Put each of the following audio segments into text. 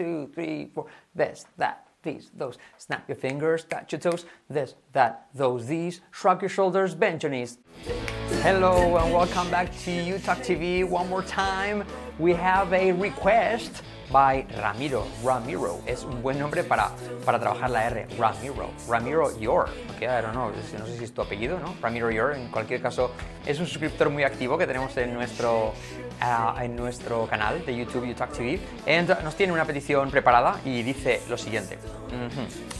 two, three, four. This, that, these, those. Snap your fingers, touch your toes. This, that, those, these. Shrug your shoulders, bend your knees. Hello and welcome back to Talk TV one more time. We have a request by Ramiro. Ramiro es un buen nombre para, para trabajar la R. Ramiro. Ramiro Yor. no sé si es tu apellido, ¿no? Ramiro Yor. En cualquier caso, es un suscriptor muy activo que tenemos en nuestro, ah, en nuestro canal de YouTube, YouTube TV. nos tiene una petición preparada y dice lo siguiente.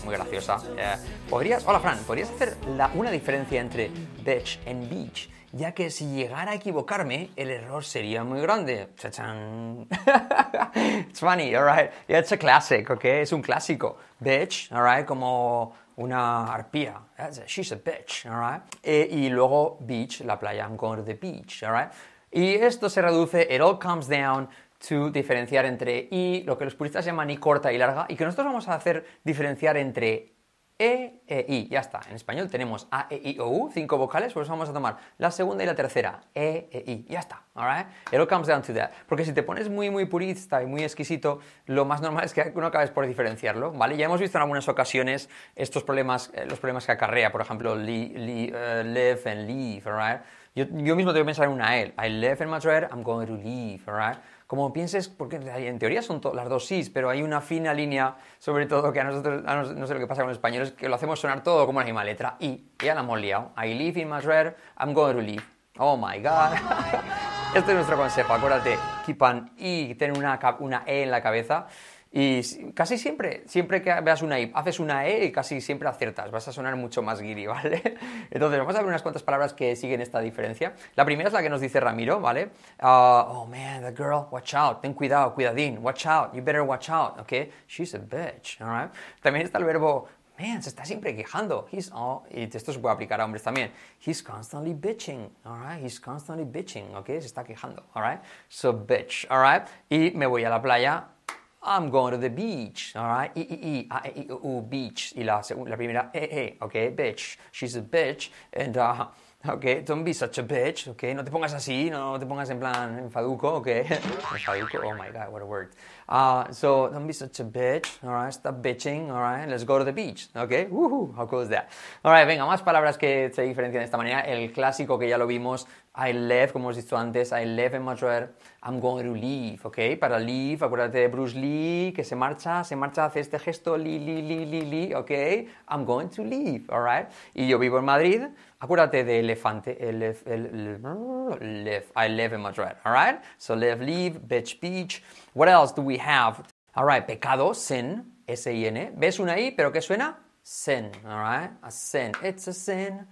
muy graciosa. Eh, ¿podrías, hola Fran, ¿podrías hacer una diferencia entre beach and beach? ya que si llegara a equivocarme, el error sería muy grande. It's funny, alright. It's a classic, okay Es un clásico. Bitch, alright, como una arpía. she's a bitch, alright. Eh, y luego beach, la playa, I'm going to the beach, alright. Y esto se reduce, it all comes down to diferenciar entre y, lo que los puristas llaman y corta y larga, y que nosotros vamos a hacer diferenciar entre e, E, I. Ya está. En español tenemos A, E, I, O, U, cinco vocales, pues vamos a tomar la segunda y la tercera. E, E, I. Ya está. Alright? It all comes down to that. Porque si te pones muy, muy purista y muy exquisito, lo más normal es que no acabes por diferenciarlo, ¿vale? Ya hemos visto en algunas ocasiones estos problemas, eh, los problemas que acarrea, por ejemplo, live eh, and leave, alright? Yo, yo mismo tengo que pensar en una L. I live in Madrid, I'm going to leave, alright? como pienses, porque en teoría son las dos sí, pero hay una fina línea, sobre todo que a nosotros, no sé lo que pasa con los españoles, que lo hacemos sonar todo como la misma letra. Y ya la hemos liado. I live in Madrid, I'm going to live. Oh my God. este es nuestro consejo, acuérdate, keep an I, ten una, una E en la cabeza. Y casi siempre, siempre que veas una I, haces una E y casi siempre aciertas, vas a sonar mucho más guiri, ¿vale? Entonces, vamos a ver unas cuantas palabras que siguen esta diferencia. La primera es la que nos dice Ramiro, ¿vale? Ah, oh man, the girl, watch out, ten cuidado, cuidadín, watch out, you better watch out, ¿ok? She's a bitch, ¿all right? También está el verbo man, se está siempre quejando. He's all, y esto se puede aplicar a hombres también. He's constantly bitching, right? He's constantly bitching, ¿ok? Se está quejando, right? So bitch, ¿all right? Y me voy a la playa I'm going to the beach, alright, right? E, E, E, I, E, e beach. Y la, primera, E, E, ok, bitch. She's a bitch. And, uh, ok, don't be such a bitch, okay. No te pongas así, no, te pongas en plan enfaduco, ok? enfaduco, oh my god, what a word. Uh, so, don't be such a bitch, all right? Stop bitching, all right? Let's go to the beach, ok? Woohoo, how cool is that? All right, venga, más palabras que se diferencian de esta manera. El clásico que ya lo vimos I live, como he dicho antes, I live in Madrid, I'm going to leave, ¿ok? Para leave, acuérdate de Bruce Lee, que se marcha, se marcha, hace este gesto, li, li, li, li, li, ¿ok? I'm going to leave, alright? Y yo vivo en Madrid, acuérdate de elefante, elef, el, elef, I live in Madrid, alright? So left, leave, beach, beach. What else do we have? Alright, pecado, sin, S-I-N. ¿Ves una I, pero qué suena? Sin, alright? A sin, it's a sin.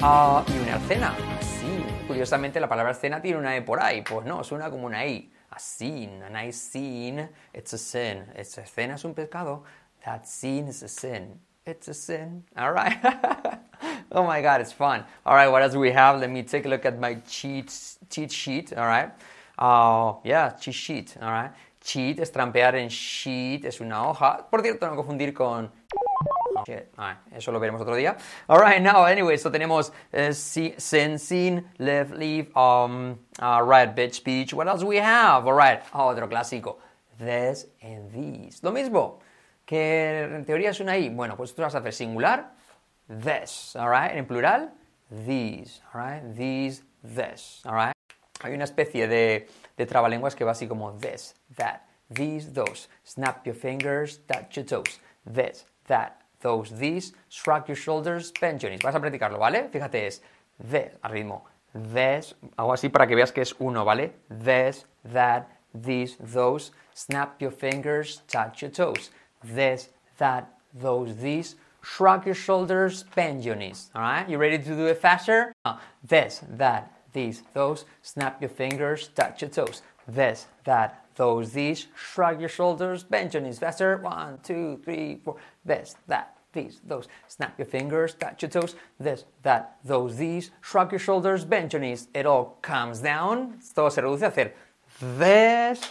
Ah, y una escena. Así. Curiosamente, la palabra escena tiene una E por ahí. Pues no, suena como una I. A sin. a nice scene. It's a sin. a escena es un pescado. That scene is a sin. It's a sin. All right. oh my God, it's fun. All right, what else do we have? Let me take a look at my cheat, cheat sheet. All right. Ah, yeah, cheat sheet. All right. Cheat es trampear en sheet, es una hoja. Por cierto, no confundir con eso lo veremos otro día. Alright, now, anyway, so tenemos uh, sin, sin, left, leave, um, uh, right, bitch, bitch. What else we have? Alright, oh, ah, otro clásico. This and these. Lo mismo, que en teoría es una I. Bueno, pues tú vas a hacer singular, this, alright, en plural, these, alright, these, this, alright. Hay una especie de, de trabalenguas que va así como this, that, these, those, snap your fingers, touch your toes, this, that, those, these, shrug your shoulders, bend your knees. Vas a practicarlo, ¿vale? Fíjate, es the, al ritmo, this, hago así para que veas que es uno, ¿vale? This, that, these, those, snap your fingers, touch your toes. This, that, those, these, shrug your shoulders, bend your knees. All right, you ready to do it faster? Uh, this, that, these, those, snap your fingers, touch your toes. This, that, those, these, shrug your shoulders, bend your knees faster. One, two, three, four. This, that, these, those. Snap your fingers, touch your toes. This, that, those, these. Shrug your shoulders, bend your knees. It all comes down. Todo se reduce a hacer this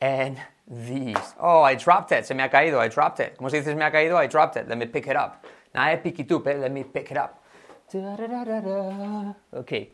and these. Oh, I dropped it. Se me ha caído. I dropped it. ¿Cómo se dice se me ha caído? I dropped it. Let me pick it up. Nada de piquitupe. Eh? Let me pick it up. Okay,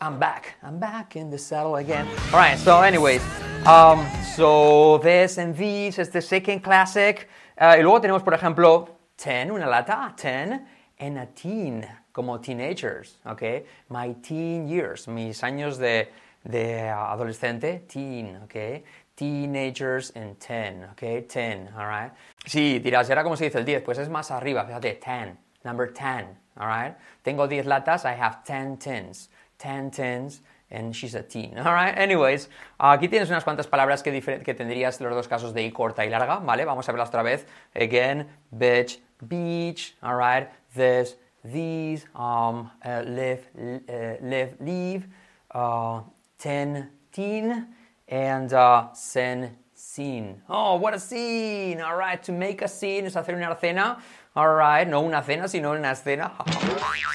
I'm back. I'm back in the saddle again. All right, so anyways, Um, so, this and this is the second classic. Uh, y luego tenemos, por ejemplo, 10, una lata, 10 and a teen, como teenagers. okay? my teen years, mis años de adolescente, teen, okay? teenagers and 10, ok, 10, right. Sí, dirás, ¿era cómo se dice el 10? Pues es más arriba, fíjate, 10, number 10, right? Tengo 10 latas, I have 10 tins. 10 tins and she's a teen. All right? Anyways, aquí tienes unas cuantas palabras que, que tendrías los dos casos de I corta y larga, ¿vale? Vamos a verlas otra vez. Again, bitch, beach, all right? This, these, um, uh, uh, live, leave, uh, ten, teen, and uh, send, scene. Oh, what a scene. All right, to make a scene is hacer una escena. All right, no una cena, sino una escena.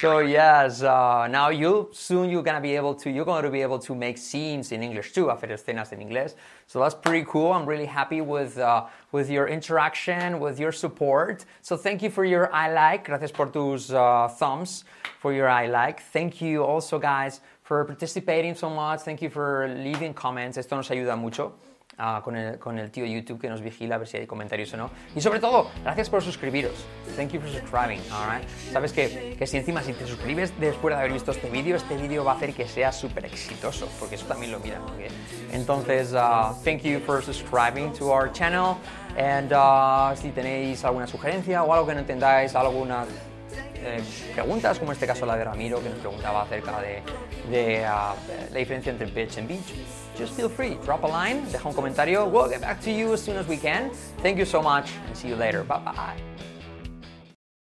so yes, uh, now you soon you're gonna be able to you're going to be able to make scenes in English too. Hacer escenas en inglés. So that's pretty cool. I'm really happy with uh, with your interaction, with your support. So thank you for your I like. Gracias por tus uh, thumbs for your I like. Thank you also guys for participating so much. Thank you for leaving comments. Esto nos ayuda mucho. con, el, tío YouTube que nos vigila a ver si hay comentarios o no. Y sobre todo, gracias por suscribiros. Thank you for subscribing, Sabes que, que si encima si te suscribes después de haber visto este vídeo, este vídeo va a hacer que sea súper exitoso, porque eso también lo miran. Entonces, uh, thank you for subscribing to our channel. And uh, si tenéis alguna sugerencia o algo que no entendáis, alguna eh, preguntas, como en este caso la de Ramiro, que nos preguntaba acerca de, ah, eh, la diferencia entre pitch and beach. Just feel free, drop a line, deja un comentario. We'll get back to you as soon as we can. Thank you so much and see you later. Bye bye.